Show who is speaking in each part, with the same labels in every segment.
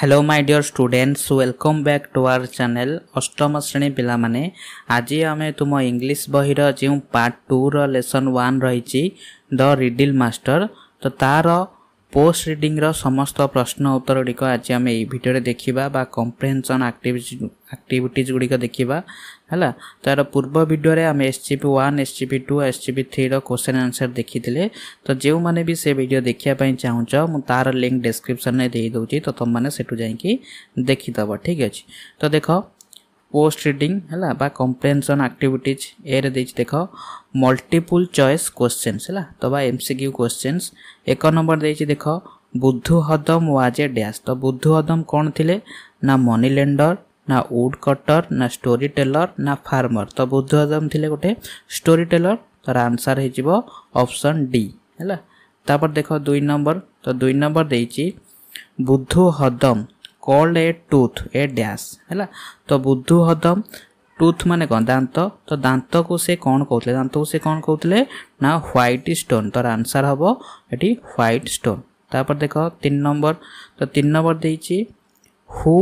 Speaker 1: hello my dear students welcome back to our channel ଅଷ୍ଟମ ଶ୍ରେଣୀ ପିଲାମାନେ ଆଜି ଆମେ ତୁମ ଇଂଲିଶ ବହିର ଯେଉଁ ପାର୍ଟ ଟୁର ଲେସନ୍ ୱାନ୍ ରହିଛି ଦ ରିଡିଲ୍ ମାଷ୍ଟର ତ ତା'ର ପୋଷ୍ଟ ରିଡିଂର ସମସ୍ତ ପ୍ରଶ୍ନ ଉତ୍ତର ଗୁଡ଼ିକ ଆଜି ଆମେ ଏହି ଭିଡ଼ିଓରେ ଦେଖିବା ବା କମ୍ପ୍ରେହେନ୍ସନ୍ ଆକ୍ଟିଭିଟି ଆକ୍ଟିଭିଟିଜ୍ ଗୁଡ଼ିକ ଦେଖିବା ହେଲା ତାର ପୂର୍ବ ଭିଡ଼ିଓରେ ଆମେ S G P one S G P two S G P ଥ୍ରୀର କୋଶ୍ଚେନ୍ ଆନ୍ସର୍ ଦେଖିଥିଲେ ତ ଯେଉଁମାନେ ବି ସେ ଭିଡ଼ିଓ ଦେଖିବା ପାଇଁ ଚାହୁଁଛ ମୁଁ ତାର ଲିଙ୍କ୍ ଡେସ୍କ୍ରିପ୍ସନ୍ରେ ଦେଇଦେଉଛି ତ ତୁମମାନେ ସେଠୁ ଯାଇକି ଦେଖିଦେବ ଠିକ୍ ଅଛି ତ ଦେଖ ପୋଷ୍ଟ ରିଡ଼ିଂ ହେଲା ବା କମ୍ପ୍ରେନ୍ସନ୍ ଆକ୍ଟିଭିଟିଜ୍ ଏରେ ଦେଇଛି ଦେଖ ମଲ୍ଟିପୁଲ୍ ଚଏସ୍ କୋଶ୍ଚେନ୍ସ ହେଲା ତ ବା ଏମ୍ ସି କ୍ୟୁ କୋଶ୍ଚେନ୍ସ ଏକ ନମ୍ବର ଦେଇଛି ଦେଖ ବୁଦ୍ଧୁ ହଦମ ୱାଜ୍ ଏ ଡ୍ୟାସ୍ ତ ବୁଦ୍ଧୁ ହଦମ କ'ଣ ଥିଲେ ନା ମନି ଲେଣ୍ଡର ନା ଉଡ୍ କଟର୍ ନା ଷ୍ଟୋରି ଟେଲର୍ ନା ଫାର୍ମର୍ ତ ବୁଦ୍ଧ ଆଜମ ଥିଲେ ଗୋଟେ ଷ୍ଟୋରି ଟେଲର୍ ତାର ଆନ୍ସର୍ ହେଇଯିବ ଅପସନ୍ ଡି ହେଲା ତାପରେ ଦେଖ ଦୁଇ ନମ୍ବର ତ ଦୁଇ ନମ୍ବର ଦେଇଛି ବୁଦ୍ଧୁ ହଦମ called a tooth a dash ହେଲା ତ ବୁଦ୍ଧୁ ହଦମ ଟୁଥ୍ ମାନେ କ'ଣ ଦାନ୍ତ ତ ଦାନ୍ତକୁ ସେ କ'ଣ କହୁଥିଲେ ଦାନ୍ତକୁ ସେ କ'ଣ କହୁଥିଲେ ନା ହ୍ୱାଇଟ୍ ଷ୍ଟୋନ୍ ତାର ଆନ୍ସର୍ ହେବ ଏଠି ହ୍ୱାଇଟ୍ ଷ୍ଟୋନ୍ ତାପରେ ଦେଖ ତିନି ନମ୍ବର ତ ତିନି ନମ୍ବର ଦେଇଛି ହୁ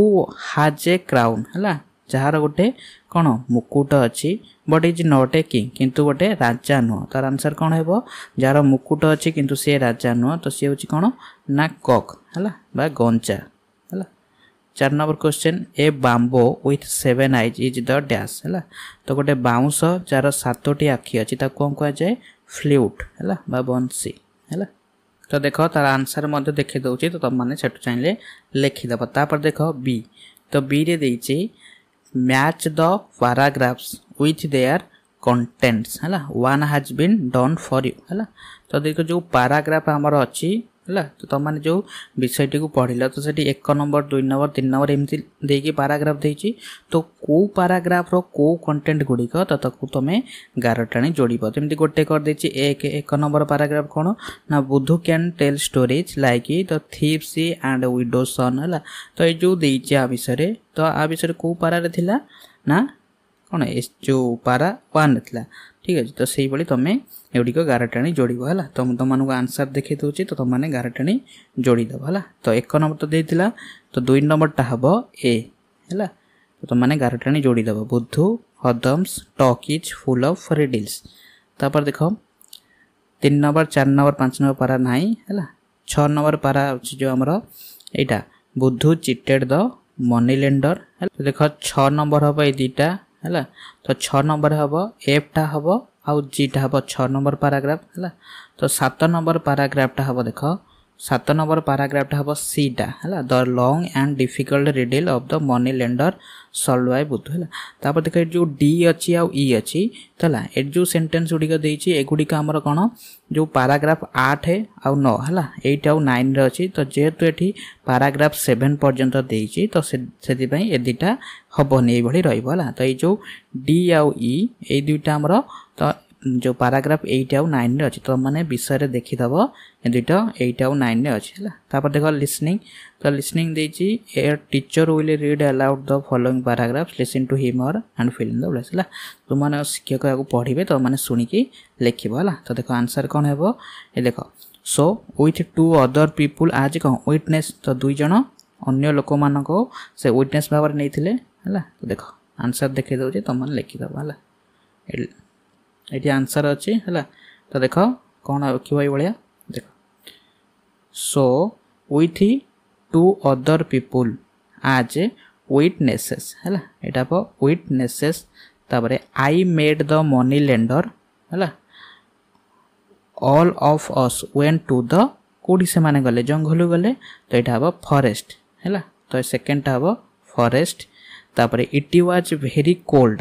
Speaker 1: ହାଜ୍ ଏ କ୍ରାଉନ୍ ହେଲା ଯାହାର ଗୋଟେ କ'ଣ ମୁକୁଟ ଅଛି but is not a king କିନ୍ତୁ ଗୋଟେ ରାଜା ନୁହଁ ତାର ଆନ୍ସର୍ କ'ଣ ହେବ ଯାହାର ମୁକୁଟ ଅଛି କିନ୍ତୁ ସେ ରାଜା ନୁହଁ ତ ସିଏ ହେଉଛି କ'ଣ ନା କକ୍ ହେଲା ବା ଗଞ୍ଜା ହେଲା ଚାରି ନମ୍ବର question a bamboo with seven eyes is the dash ହେଲା ତ ଗୋଟେ ବାଉଁଶ ଯାହାର ସାତୋଟି ଆଖି ଅଛି ତାକୁ କ'ଣ କୁହାଯାଏ ଫ୍ଲ୍ୟୁଟ୍ ହେଲା ବା ବଂଶୀ ହେଲା তো দেখ তার আনসার মধ্যে দেখে দেছি তো তোমাদের সেটু চাইলে লেখিদেব তারপর দেখ বি তো বি রে দিয়েছি match the paragraphs with their contents হ্যাঁ one has been Don for you হ্যাঁ তো দেখ যে প্যারাগ্রাফ আমার অছি ହେଲା ତ ତୁମମାନେ ଯେଉଁ ବିଷୟଟିକୁ ପଢ଼ିଲ ତ ସେଠି ଏକ ନମ୍ବର ଦୁଇ ନମ୍ବର ତିନି ନମ୍ବର ଏମିତି ଦେଇକି ପାରାଗ୍ରାଫ ଦେଇଛି ତ କେଉଁ ପାରାଗ୍ରାଫର କେଉଁ କଣ୍ଟେଣ୍ଟ ଗୁଡ଼ିକ ତ ତାକୁ ତୁମେ ଗାର ଟାଣି ଯୋଡ଼ିବ ଯେମିତି ଗୋଟେ କରିଦେଇଛି ଏକ ଏକ ନମ୍ବର ପାରାଗ୍ରାଫ କ'ଣ ନା Budhu can tell stories like the tipsy and widow son ହେଲା ତ ଏଇ ଯେଉଁ ଦେଇଛି ଆ ବିଷୟରେ ତ ଆ ବିଷୟରେ କେଉଁ ପାରାରେ ଥିଲା ନା କ'ଣ ଏ ଯେଉଁ ପାରା ୱାନ୍ ଥିଲା ঠিক আছে ତ ସେଇଭଳି ତୁମେ ଏଗୁଡ଼ିକ ଗାର ଟାଣି ଯୋଡ଼ିବ ହେଲା ତ ମୁଁ ତୁମମାନଙ୍କୁ ଆନ୍ସର୍ ଦେଖେଇ ଦେଉଛି ତ ତୁମମାନେ ଗାର ଟାଣି ଯୋଡ଼ିଦେବ ହେଲା ତ ଏକ ନମ୍ବର ତ ଦେଇଥିଲା ତ ଦୁଇ ନମ୍ବରଟା ହେବ ଏ ହେଲା ତ ତୁମମାନେ ଗାର ଟାଣି ଯୋଡ଼ିଦେବ ବୁଦ୍ଧୁ ହଦମ୍ସ ଟକିଜ୍ ଫୁଲ୍ ଅଫ୍ ରିଡିଲ୍ସ ତାପରେ ଦେଖ ତିନି ନମ୍ବର ଚାରି ନମ୍ବର ପାଞ୍ଚ ନମ୍ବର ପାରା ନାହିଁ ହେଲା ଛଅ ନମ୍ବର ପାରା ହେଉଛି ଯେଉଁ ଆମର ଏଇଟା ବୁଦ୍ଧୁ ଚିଟେଡ଼୍ ଦ ମନି ଲେଣ୍ଡର ହେଲା ଦେଖ ଛଅ ନମ୍ବର ହେବ ଏଇ ଦୁଇଟା ହେଲା ତ ଛଅ ନମ୍ବର ହେବ ଏଫ୍ଟା ହେବ ଆଉ ଜିଟା ହେବ ଛଅ ନମ୍ବର ପାରାଗ୍ରାଫ ହେଲା ତ ସାତ ନମ୍ବର ପାରାଗ୍ରାଫଟା ହେବ ଦେଖ সাত নম্বর প্যারাগ্রাফটা হব সিটা হল the long and difficult riddle of the money lender solve by Budhu হল তারপর দেখ এটি যে ডি অছি আউ ই অছি হল এটি যে সেন্টেন্স গুড়িক দিয়েছি এগুড়িক আমার কোণ যে প্যারাগ্রাফ আঠ আউ ন হল এইট আউ নাইনরে অছি তো যেহেতু এটি প্যারাগ্রাফ সেভেন পর্যন্ত দিয়েছি তো সেপাই এ দুইটা হবনি এইভাবে রহব হল তো এই যে ডি আউ ই এই দুইটা আমার তো जो पाराग्राफ एट आउ नाइन अच्छे तो मैंने विषय देखीदेव ए एट आउ नाइन अच्छे है देख लिसनिंग तो लिसनिंग देती a teacher will read aloud the following paragraph listen to him और and fill in the blanks है तुम मैंने शिक्षक आगे पढ़े तो मैंने शुणिक लिख है तो देख आंसर कौन है ये देख so with two other people as कौन व्विटनेस तो दुईज अन्य लोक मान से व्विटनेस भाव नहीं है देख आंसर देखे दौर तुम मैंने है ଏଠି ଆନ୍ସର୍ ଅଛି ହେଲା ତ ଦେଖ କ'ଣ ରଖିବ ଏଇଭଳିଆ ଦେଖ so with two other people as witnesses ହେଲା ଏଇଟା ହେବ ୱିଟନେସେସ୍ ତାପରେ I made the money lender ହେଲା all of us went to the କେଉଁଠି ସେମାନେ ଗଲେ ଜଙ୍ଗଲକୁ ଗଲେ ତ ଏଇଟା ହେବ ଫରେଷ୍ଟ ହେଲା ତ ସେକେଣ୍ଡଟା ହେବ ଫରେଷ୍ଟ ତାପରେ it was very cold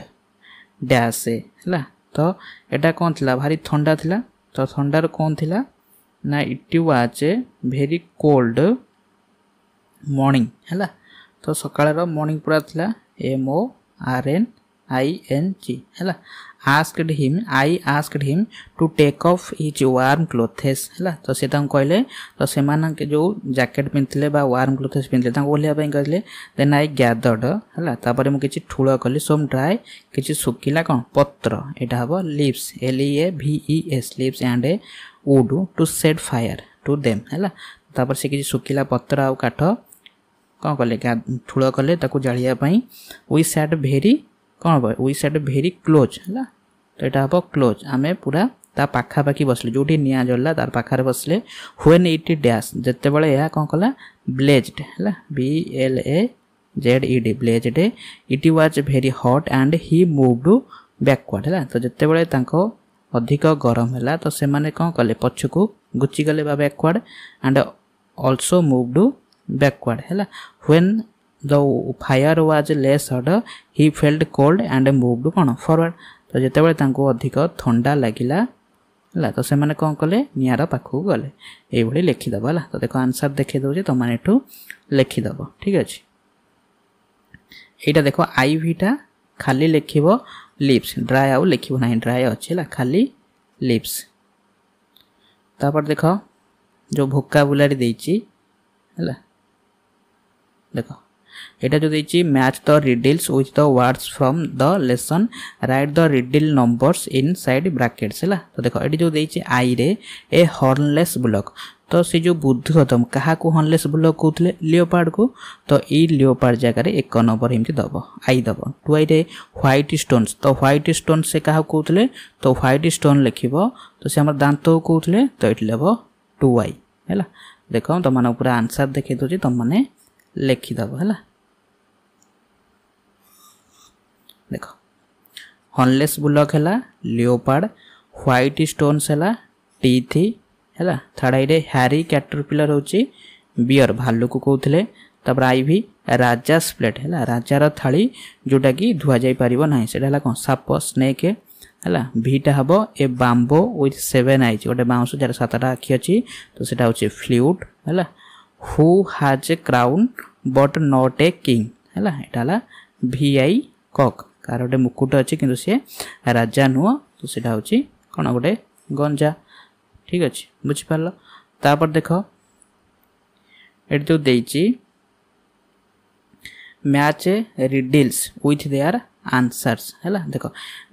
Speaker 1: dash ହେଲା ତ ଏଇଟା କ'ଣ ଥିଲା ଭାରି ଥଣ୍ଡା ଥିଲା ତ ଥଣ୍ଡାର କ'ଣ ଥିଲା ନା it was a very cold morning ହେଲା ତ ସକାଳର ମର୍ଣ୍ଣିଂ ପୁରା ଥିଲା M O R N I N G है asked him I asked him to take off his warm clothes है तो सी कहले तो से जो जैकेट पिंधे वार्म क्लोथेस पिंधे ओह्लैया कहते देन आई ग्यादर्ड है मुझे ठूल कली सोम ड्राए किसी सुखिला कौन पत्र यहाँ हम लिप्स एल इ ए भि E S lips and a wood to set fire to them है से किसी सुखिला पत्र आठ कौन कले ठूल कले जाड़ापी वी सैट भेरी କ'ଣ ହେବ ୱି ସେଟ୍ ଭେରି କ୍ଲୋଜ୍ ହେଲା ତ ଏଇଟା ହେବ କ୍ଲୋଜ୍ ଆମେ ପୁରା ତା ପାଖାପାଖି ବସିଲେ ଯେଉଁଠି ନିଆଁ ଜଳିଲା ତାର ପାଖରେ ବସିଲେ ହୁଏନ୍ ଇଟ୍ ଡ୍ୟାସ୍ ଯେତେବେଳେ ଏହା କ'ଣ କଲା ବ୍ଲେଜ୍ଡ ହେଲା B L A Z E D blazed it was very hot and he moved backward ହେଲା ତ ଯେତେବେଳେ ତାଙ୍କ ଅଧିକ ଗରମ ହେଲା ତ ସେମାନେ କ'ଣ କଲେ ପଛକୁ ଘୁଚିଗଲେ ବା backward and also moved backward ହେଲା when the fire was less hot he felt cold and moved କ'ଣ forward ତ ଯେତେବେଳେ ତାଙ୍କୁ ଅଧିକ ଥଣ୍ଡା ଲାଗିଲା ହେଲା ତ ସେମାନେ କ'ଣ କଲେ ନିଆଁର ପାଖକୁ ଗଲେ ଏଇଭଳି ଲେଖିଦେବ ହେଲା ତ ଦେଖ ଆନ୍ସର୍ ଦେଖେଇ ଦେଉଛି ତୁମମାନେ ଏଠୁ ଲେଖିଦେବ ଠିକ୍ ଅଛି ଏଇଟା ଦେଖ ଆଇ ଭିଟା ଖାଲି ଲେଖିବ লিপস ড্রাই আউ লিখব না ড্রাই অছে খালি লিপস তারপর দেখ যে ভোকাবুলারি দিয়েছি হ্যাঁ দেখ এটা যদি হচ্ছে match the riddles with the words from the lesson write the riddle numbers inside brackets হল তো দেখ এটি যে দিয়েছি আইরে এ হর্নলেস ব্লক তো সে যে বুদ্ধি খতম কাহাকু হর্নলেস ব্লক কৌলে লিওপার্ডকু তো এই লিওপার্ড জায়গায় এক নম্বর এমতি দেব আই দেব টু আইরে হোয়াইট স্টোনস তো হোয়াইট স্টোনস সে কাহা কৌলে তো হোয়াইট স্টোন লিখব তো সে আমার দাঁত কৌলে তো এটি দেব টু আই ହେଲା ଦେଖ ତୁମମାନଙ୍କ ପୁରା ଆନ୍ସର୍ ଦେଖେଇ ଦେଉଛି ତୁମମାନେ ଲେଖିଦେବ ହେଲା देख हनलेस ब्लक है लिओपाड ह्वैट स्टोन्स है टीथि है थर्ड आईरे हारी कैटरपिलर हूँ बियर भालू को कहते ତାପରେ ଆଇଭି ରାଜାସ୍ ପ୍ଲେଟ୍ ହେଲା ରାଜାର ଥାଳି ଯେଉଁଟାକି ଧୁଆଯାଇ ପାରିବ ନାହିଁ ସେଇଟା ହେଲା କ'ଣ ସାପ ସ୍ନେକ୍ ହେଲା ଭିଟା ହେବ ଏ ବାମ୍ବୋ ୱିଥ୍ ସେଭେନ୍ ଆଇଛି ଗୋଟେ ବାଉଁଶ ଯାହାର ସାତଟା ଆଖି ଅଛି ତ ସେଇଟା ହେଉଛି ଫ୍ଲ୍ୟୁଟ୍ ହେଲା who has a crown but not a king ହେଲା ଏଇଟା ହେଲା ଭି ଆଇ କକ୍ କାହାର ଗୋଟେ ମୁକୁଟ ଅଛି କିନ୍ତୁ ସିଏ ରାଜା ନୁହଁ ତ ସେଇଟା ହେଉଛି କ'ଣ ଗୋଟେ ଗଞ୍ଜା ଠିକ୍ ଅଛି ବୁଝିପାରିଲ ତାପରେ ଦେଖ ଏଠି ଯେଉଁ ଦେଇଛି match riddles with their answers ହେଲା ଦେଖ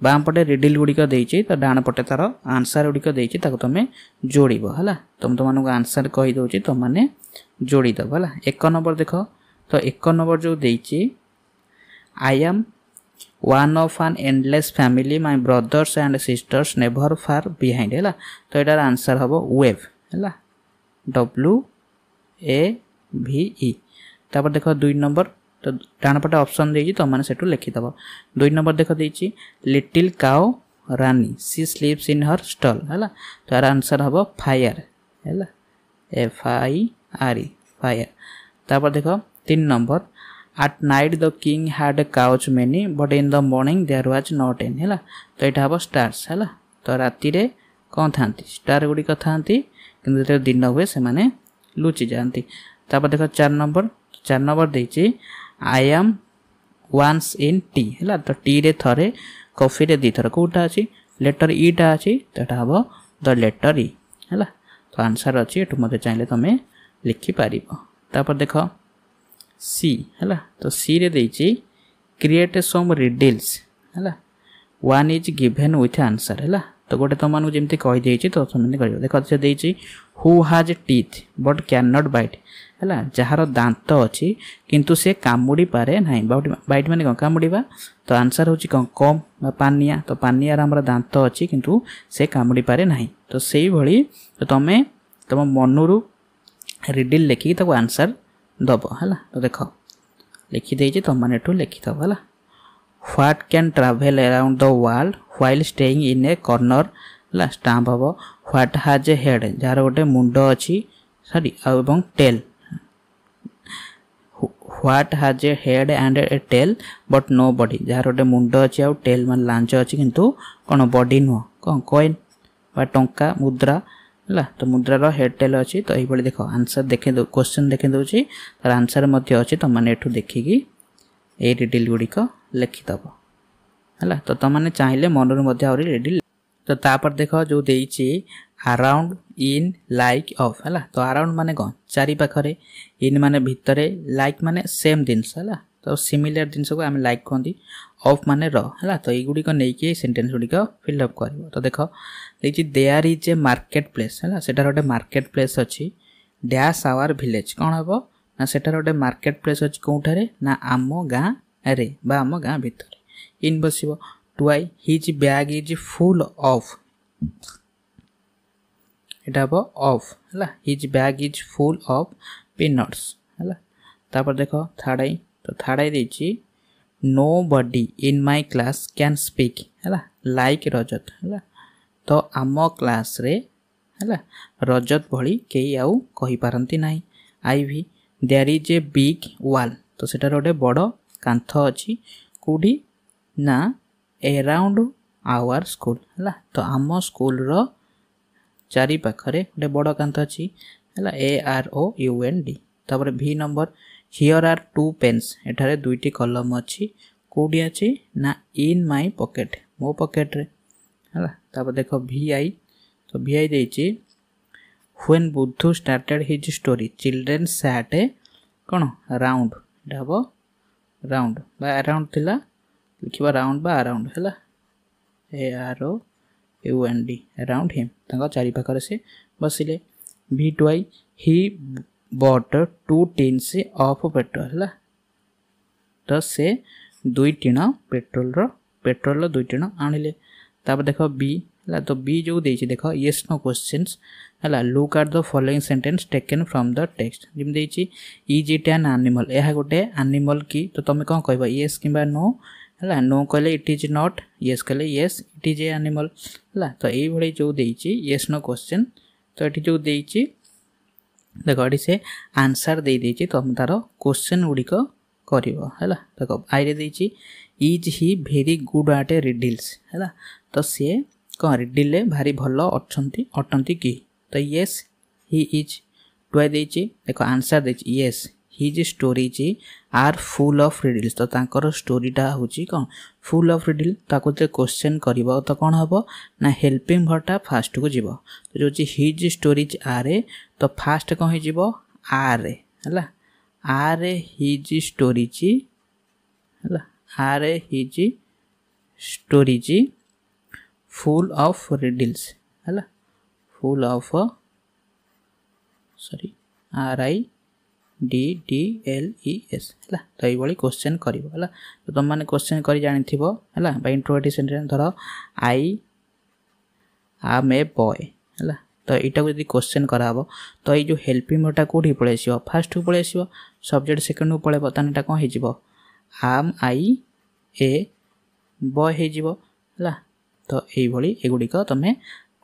Speaker 1: ବାମ ପଟେ ରିଡିଲ୍ ଗୁଡ଼ିକ ଦେଇଛି ତ ଡାହାଣ ପଟେ ତା'ର ଆନ୍ସର୍ ଗୁଡ଼ିକ ଦେଇଛି ତାକୁ ତୁମେ ଯୋଡ଼ିବ ହେଲା ତ ମୁଁ ତୁମମାନଙ୍କୁ ଆନ୍ସର୍ କହିଦେଉଛି ତୁମମାନେ ଯୋଡ଼ିଦେବ ହେଲା ଏକ ନମ୍ବର ଦେଖ ତ ଏକ ନମ୍ବର ଯେଉଁ ଦେଇଛି I am one of an endless family my brothers and sisters never far behind ହେଲା ତ ଏଇଟାର ଆନ୍ସର୍ ହେବ ୱେଭ୍ ହେଲା ଡବ୍ଲୁ ଏ ଭି ଇ ତାପରେ ଦେଖ ଦୁଇ ନମ୍ବର ତ ଡାଣପଟେ ଅପସନ୍ ଦେଇଛି ତୁମମାନେ ସେଠୁ ଲେଖିଦେବ ଦୁଇ ନମ୍ବର ଦେଖ ଦେଇଛି little cow Rani she sleeps in her stall ହେଲା ତ ଏହାର ଆନ୍ସର୍ ହେବ ଫାୟାର ହେଲା F I R E fire ତାପରେ ଦେଖ ତିନି number at night the king had couch many but in the morning there was not any ହେଲା ତ ଏଇଟା ହେବ ଷ୍ଟାର୍ସ ହେଲା ତ ରାତିରେ କ'ଣ ଥାନ୍ତି ଷ୍ଟାର୍ ଗୁଡ଼ିକ ଥାନ୍ତି କିନ୍ତୁ ଯେତେବେଳେ ଦିନ ହୁଏ ସେମାନେ ଲୁଚି ଯାଆନ୍ତି ତାପରେ ଦେଖ ଚାରି ନମ୍ବର ଚାରି ନମ୍ବର ଦେଇଛି I am once in T ହେଲା ତ ଟିରେ ଥରେ କଫିରେ ଦୁଇଥର କେଉଁଟା ଅଛି ଲେଟର ଇଟା ଅଛି ତ ଏଇଟା ହେବ ଦ ଲେଟର ଇ ହେଲା ତ ଆନ୍ସର୍ ଅଛି ଏଠୁ ମୋତେ ଚାହିଁଲେ ତୁମେ ଲେଖିପାରିବ ତାପରେ ଦେଖ सी है तो सी रे क्रिएट सम रिडिल्स है one is given with answer है तो गोटे तुमको जमी कहीदे तो तुम कर देख से दे हाज टीथ बट क्या नट बैट है जार दात अच्छी कितु से कामुड़ी पारे ना बैट मैंने कौन कामुड़ा तो आंसर हूँ कौन कम पानिया तो पानियार आम दात अच्छी कितु से कामुड़ी पारे ना तो से भाई तो तुम तुम मनुरु रिडिल लेखिक आंसर ଦେବ ହେଲା ଦେଖ ଲେଖିଦେଇଛି ତୁମମାନେ ଏଠୁ ଲେଖିଦେବ ହେଲା what can travel around the world while staying in a corner ହେଲା ଷ୍ଟାମ୍ପ ହେବ ହ୍ୱାଟ୍ ହାଜ୍ ଏ ହେଡ଼୍ ଯାହାର ଗୋଟେ ମୁଣ୍ଡ ଅଛି ସରି ଆଉ ଏବଂ tail what has a head and a tail but no body ଯାହାର ଗୋଟେ ମୁଣ୍ଡ ଅଛି ଆଉ ଟେଲ୍ ମାନେ ଲାଞ୍ଚ ଅଛି କିନ୍ତୁ କ'ଣ ବଡ଼ି ନୁହଁ କ'ଣ କଏନ୍ ବା ଟଙ୍କା ମୁଦ୍ରା ହେଲା ତ ମୁଦ୍ରାର ହେଡ୍ ଟେଲ୍ ଅଛି ତ ଏହିଭଳି ଦେଖ ଆନ୍ସର୍ ଦେଖି କୋଶ୍ଚିନ୍ ଦେଖେଇ ଦେଉଛି ତାର ଆନ୍ସର୍ ମଧ୍ୟ ଅଛି ତୁମମାନେ ଏଠୁ ଦେଖିକି ଏଇ ରିଡ଼ିଲ୍ ଗୁଡ଼ିକ ଲେଖିଦେବ ହେଲା ତ ତୁମମାନେ ଚାହିଁଲେ ମନରୁ ମଧ୍ୟ ଆହୁରି ରିଡ଼ିଲ୍ ତ ତାପରେ ଦେଖ ଯେଉଁ ଦେଇଛି ଆରାଉଣ୍ଡ ଇନ୍ ଲାଇକ୍ ଅଫ୍ ହେଲା ତ ଆରାଉଣ୍ଡ ମାନେ କ'ଣ ଚାରିପାଖରେ ଇନ୍ ମାନେ ଭିତରେ ଲାଇକ୍ ମାନେ ସେମ୍ ଜିନିଷ ହେଲା ତ ସିମିଲାର ଜିନିଷକୁ ଆମେ ଲାଇକ୍ କୁହନ୍ତି ଅଫ୍ ମାନେ ର ହେଲା ତ ଏଇଗୁଡ଼ିକ ନେଇକି ଏଇ ସେଣ୍ଟେନ୍ସ ଗୁଡ଼ିକ ଫିଲ୍ଅପ୍ କରିବ ତ ଦେଖ ଦେଇଛି there is a market place ହେଲା ସେଠାରେ ଗୋଟେ ମାର୍କେଟ୍ ପ୍ଲେସ୍ ଅଛି ଡ୍ୟାସ୍ ଆୱାର୍ ଭିଲେଜ୍ କ'ଣ ହେବ ନା ସେଠାରେ ଗୋଟେ ମାର୍କେଟ୍ ପ୍ଲେସ୍ ଅଛି କେଉଁଠାରେ ନା ଆମ ଗାଁରେ ବା ଆମ ଗାଁ ଭିତରେ ଇନ୍ ବସିବ two I his bag is full of ଏଇଟା ହେବ ଅଫ୍ ହେଲା his bag is full of peanuts ହେଲା ତାପରେ ଦେଖ ଥାର୍ଡ଼ ଆଇ তো ଥାର୍ଡ଼ ଦେଇଛି nobody in my class can speak ହେଲା ଲାଇକ୍ ରଜତ ହେଲା ତ ଆମ କ୍ଲାସ୍ରେ ହେଲା ରଜତ ଭଳି କେହି ଆଉ କହିପାରନ୍ତି ନାହିଁ I V there is a big wall ତ ସେଠାରେ ଗୋଟେ ବଡ଼ କାନ୍ଥ ଅଛି କେଉଁଠି ନା ଏରାଉଣ୍ଡ ଆୱାର ସ୍କୁଲ ହେଲା ତ ଆମ ସ୍କୁଲର ଚାରିପାଖରେ ଗୋଟେ ବଡ଼ କାନ୍ଥ ଅଛି ହେଲା A R O U N D ତାପରେ V number here are two pens ଏଠାରେ ଦୁଇଟି କଲମ ଅଛି କେଉଁଠି ଅଛି ନା ଇନ୍ ମାଇ ପକେଟ୍ ମୋ ପକେଟ୍ରେ ହେଲା ତାପରେ ଦେଖ ଭି ଆଇ ତ ଭି ଆଇ ଦେଇଛି when Budhu started his story children sat କ'ଣ ରାଉଣ୍ଡ ଏଇଟା ହେବ ରାଉଣ୍ଡ ବା ଆରାଉଣ୍ଡ ଥିଲା লিখিবা রাউন্ড বা আরাউন্ড হলা A R O U N D around him তাঙ্ক চারিপাখে সে বসিলে V two I he border to tin से अफ पेट्रोल है तो से दुई टीण पेट्रोल रेट्रोल दुई टीण आणिले देख बी है तो बी जो दे देख येस नो क्वेश्चन है look at the following sentence taken from the text जमी इज इट एन आनिमल यह गोटे आनिमल कि तो तुम कौन कह येस कि नो है नो कहे इट इज नट ये कहे ये इट इज ए आनिमल है तो यही जो देस नो क्वेश्चन तो ये जो देखिए ଦେଖ ଏଠି ସେ ଆନ୍ସର୍ ଦେଇଦେଇଛି ତୁମେ ତା'ର କୋଶ୍ଚିନ୍ ଗୁଡ଼ିକ କରିବ ହେଲା ଦେଖ ଆଇରେ ଦେଇଛି is he very good at riddles ହେଲା ତ ସିଏ କ'ଣ ରିଡିଲ୍ରେ ଭାରି ଭଲ ଅଛନ୍ତି ଅଟନ୍ତି କି ତ ୟେସ୍ ହି ଇଜ୍ ଟୁଆଇ ଦେଇଛି ଦେଖ ଆନ୍ସର୍ ଦେଇଛି yes his stories are full of riddles ତ ତାଙ୍କର ଷ୍ଟୋରିଟା ହେଉଛି କ'ଣ ଫୁଲ୍ ଅଫ୍ ରିଡ଼ିଲ୍ ତାକୁ ଯେତେବେଳେ କୋଶ୍ଚେନ୍ କରିବ ତ କ'ଣ ହେବ ନା ହେଲ୍ପିଂ ଭର୍ଟା ଫାଷ୍ଟକୁ ଯିବ ତ ହେଉଛି ହିଜ୍ ଷ୍ଟୋରିଜ୍ ଆର୍ ତ ଫାଷ୍ଟ କ'ଣ ହେଇଯିବ ଆର୍ ହେଲା ଆର୍ ହିଜ୍ ଷ୍ଟୋରିଜ୍ ହେଲା are his stories full of riddles ହେଲା full of sorry R I D D L E S ହେଲା ତ ଏଇଭଳି କ୍ୱେଶ୍ଚନ୍ କରିବ ହେଲା ତ ତୁମମାନେ କ୍ୱେଶ୍ଚନ୍ କରି ଜାଣିଥିବ ହେଲା ବା ଇଣ୍ଟ୍ରୋଗେଟିଭ୍ ସେଣ୍ଟେନ୍ସ ଧର ଆଇ ଆମ୍ ଏ ବଏ ହେଲା ତ ଏଇଟାକୁ ଯଦି କ୍ୱେଶ୍ଚନ୍ କରାହେବ ତ ଏଇ ଯେଉଁ ହେଲ୍ପିଂ ଭଟା କେଉଁଠିକି ପଳେଇ ଆସିବ ଫାର୍ଷ୍ଟକୁ ପଳେଇ ଆସିବ ସବଜେକ୍ଟ ସେକେଣ୍ଡକୁ ପଳେଇବ ତାହେଲେ ଏଇଟା କ'ଣ ହେଇଯିବ ଆମ୍ ଆଇ ଏ ବଏ ହେଇଯିବ ହେଲା ତ ଏଇଭଳି ଏଗୁଡ଼ିକ ତୁମେ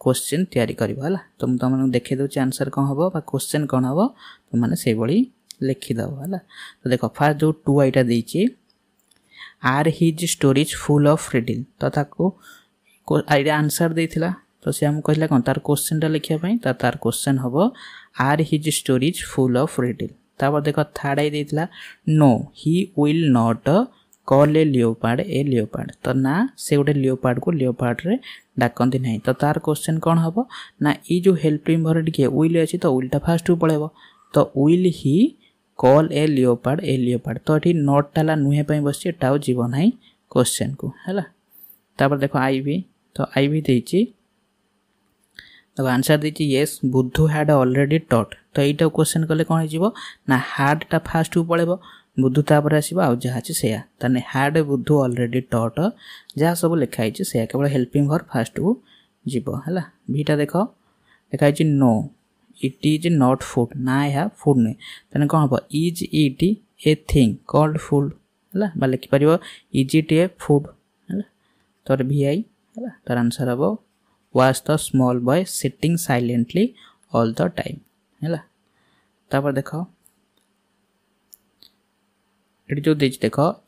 Speaker 1: क्वेश्चन तयारी गरेको होला त म त देखाइ देउँछ आन्सर कहाँ हे क्वेश्चन कहाँ हे त मैले লেখিদেব হ্যাঁ তো দেখ ফার্স্ট যে টু আইটা দিয়েছি are his stories full of riddle তো তাকে এটা আনসার দিয়েছিল তো সে আমি কহিলা কোন তার কোশ্চেনটা লেখিবা পাই তা তার কোশ্চেন হব are his stories full of riddle তারপর দেখ থার্ড আই দিয়েছিল no he will not call a leopard a leopard তো না সে গোটে লিওপার্ডକୁ লিওপার্ডରେ ଡାକନ୍ତି ନାହିଁ ତ ତାର କୋଶ୍ଚିନ୍ କ'ଣ ହେବ ନା ଏଇ ଯେଉଁ ହେଲ୍ପ ଟିମ୍ଭର ଟିକେ ୱିଲ୍ ଅଛି ତ ୱିଲ୍ଟା ଫାଷ୍ଟକୁ ପଳେଇବ ତ ୱିଲ୍ ହି कल ए लिओपार्ड ए लिओपार्ड तो ये नटा नुहेप बस टाउ जीव ना क्वेश्चन को है देख आई भी तो आई भी देखिए ତାକୁ ଆନ୍ସର୍ ଦେଇଛି yes Budhu had already taught ତ ଏଇଟାକୁ କ୍ୱେଶ୍ଚନ୍ କଲେ କ'ଣ ହେଇଯିବ ନା ହ୍ୟାଡ଼୍ଟା ଫାଷ୍ଟକୁ ପଳେଇବ ବୁଦ୍ଧୁ ତାପରେ ଆସିବ ଆଉ ଯାହା ଅଛି ସେୟା ତାହେଲେ ହ୍ୟାଡ଼୍ ବୁଦ୍ଧୁ ଅଲରେଡ଼ି ଟଟ୍ ଯାହା ସବୁ ଲେଖା ହେଇଛି ସେୟା କେବଳ ହେଲ୍ପିଂ ଭର୍ ଫାଷ୍ଟକୁ ଯିବ ହେଲା ଭିଟା ଦେଖ ଲେଖା ହେଇଛି no it is not food ना यह फूड नुहे तेना कौन हम is it a thing called food है लिखिपर इज इट ए फुड है तर भि आई है तर आंसर हम was the same boy sitting silently all the time है देख जो देख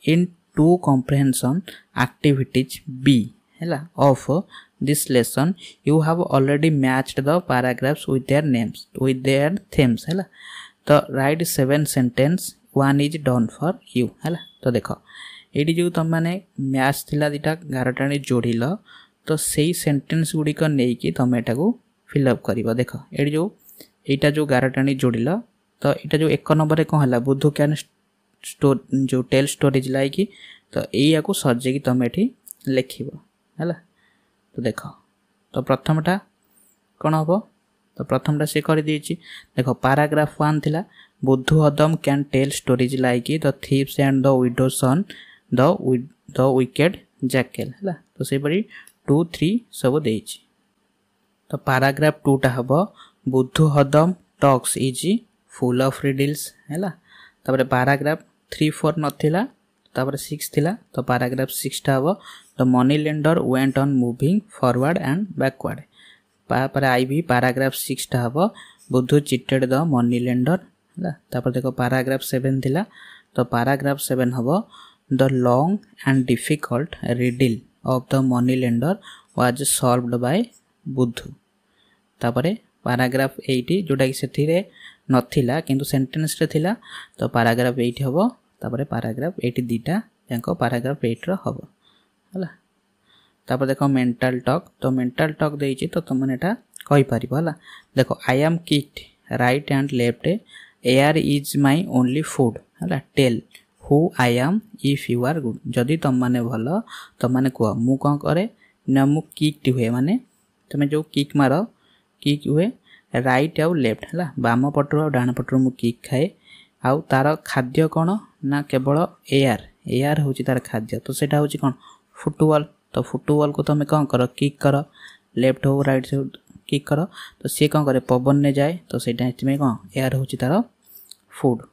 Speaker 1: इन टू कम्प्रेहेनसन आक्टिविटीज बी है of this lesson you have already matched the paragraphs with their names with their themes है to write seven sentence one is done for you है तो देख ये जो तुम मैंने मैच थिला दिटा गारटाणी जोड़िल तो सही सेंटेंस गुड़िक नहीं तुम यहाँ फिलअप कर देख ये जो यहाँ जो गारटाणी जोड़िल तो यहाँ जो एक नंबर कौन है बुधु क्या स्टोर जो टेल स्टोरेज लाइक तो यू सजेक तुम ये लिख है তো দেখ তো প্রথমটা କ'ଣ ହେବ ତ ପ୍ରଥମଟା ସେ କରିଦେଇଛି ଦେଖ ପାରାଗ୍ରାଫ ୱାନ୍ ଥିଲା ବୁଦ୍ଧୁ ହଦମ can tell stories like the thieves and the widow son the the wicked jackal ହେଲା ତ ସେହିପରି ଟୁ ଥ୍ରୀ ସବୁ ଦେଇଛି ତ ପାରାଗ୍ରାଫ ଟୁଟା ହେବ ବୁଦ୍ଧୁ ହଦମ talks is full of riddles ହେଲା ତାପରେ ପାରାଗ୍ରାଫ ଥ୍ରୀ ଫୋର୍ ନଥିଲା ତାପରେ ସିକ୍ସ ଥିଲା ତ ପାରାଗ୍ରାଫ ସିକ୍ସଟା ହେବ the money lender went on moving forward and backward ତାପରେ ଆଇ ବି ପାରାଗ୍ରାଫ ସିକ୍ସଟା ହେବ Budhu cheated the money lender ହେଲା ତାପରେ ଦେଖ ପାରାଗ୍ରାଫ ସେଭେନ୍ ଥିଲା ତ ପାରାଗ୍ରାଫ ସେଭେନ୍ ହେବ the long and difficult riddle of the money lender was solved by Budhu ତାପରେ ପାରାଗ୍ରାଫ ଏଇଟି ଯେଉଁଟାକି ସେଥିରେ ନଥିଲା କିନ୍ତୁ ସେଣ୍ଟେନ୍ସରେ ଥିଲା ତ ପାରାଗ୍ରାଫ ଏଇଟି ହେବ ତାପରେ ପାରାଗ୍ରାଫ ଏଇଠି ଦୁଇଟା ଯାଙ୍କ ପାରାଗ୍ରାଫ ଏଇଟ୍ର ହେବ ହେଲା ତାପରେ ଦେଖ ମେଣ୍ଟାଲ ଟକ୍ ତ ମେଣ୍ଟାଲ ଟକ୍ ଦେଇଛି ତ ତୁମେ ଏଇଟା କହିପାରିବ ହେଲା ଦେଖ I am kicked right and left air is my only food ହେଲା tell who I am if you are good ଯଦି ତୁମମାନେ ଭଲ ତୁମମାନେ କୁହ ମୁଁ କ'ଣ କରେ ନା ମୁଁ କିକ୍ଟି ହୁଏ ମାନେ ତୁମେ ଯେଉଁ କିକ୍ ମାର କିକ୍ ହୁଏ ରାଇଟ୍ ଆଉ ଲେଫ୍ଟ ହେଲା ବାମ ପଟରୁ ଆଉ ଡାହାଣ ପଟରୁ ମୁଁ କିକ୍ ଖାଏ ଆଉ ତା'ର ଖାଦ୍ୟ କ'ଣ ନା କେବଳ ଏୟାର ଏୟାର ହେଉଛି ତା'ର ଖାଦ୍ୟ ତ ସେଇଟା ହେଉଛି କ'ଣ ଫୁଟବଲ୍ ତ ଫୁଟବଲ୍କୁ ତୁମେ କ'ଣ କର କିକ୍ କର ଲେଫ୍ଟ ହେଉ ରାଇଟ୍ ହେଉ କିକ୍ କର ତ ସିଏ କ'ଣ କରେ ପବନରେ ଯାଏ ତ ସେଇଟା ଏଥିପାଇଁ କ'ଣ ଏୟାର ହେଉଛି ତା'ର ଫୁଡ଼୍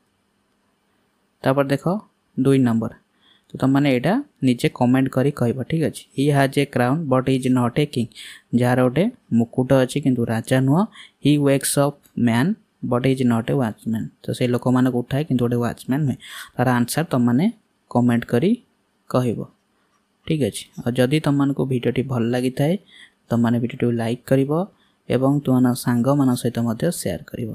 Speaker 1: ତାପରେ ଦେଖ ଦୁଇ ନମ୍ବର ତ ତୁମମାନେ ଏଇଟା ନିଜେ କମେଣ୍ଟ କରି କହିବ ଠିକ୍ ଅଛି he has a crown but is not a king ଯାହାର ଗୋଟେ ମୁକୁଟ ଅଛି କିନ୍ତୁ ରାଜା ନୁହଁ he wakes up man but is not a watchman ତ ସେ ଲୋକମାନଙ୍କୁ ଉଠାଏ କିନ୍ତୁ ଗୋଟେ ୱାଚମ୍ୟାନ୍ ନୁହେଁ ତାର ଆନ୍ସର୍ ତୁମମାନେ କମେଣ୍ଟ କରି କହିବ ଠିକ୍ ଅଛି ଆଉ ଯଦି ତୁମମାନଙ୍କୁ ଭିଡ଼ିଓଟି ଭଲ ଲାଗିଥାଏ ତୁମମାନେ ଭିଡ଼ିଓଟିକୁ ଲାଇକ୍ କରିବ ଏବଂ ତୁମମାନଙ୍କ ସାଙ୍ଗମାନଙ୍କ ସହିତ ମଧ୍ୟ ସେୟାର କରିବ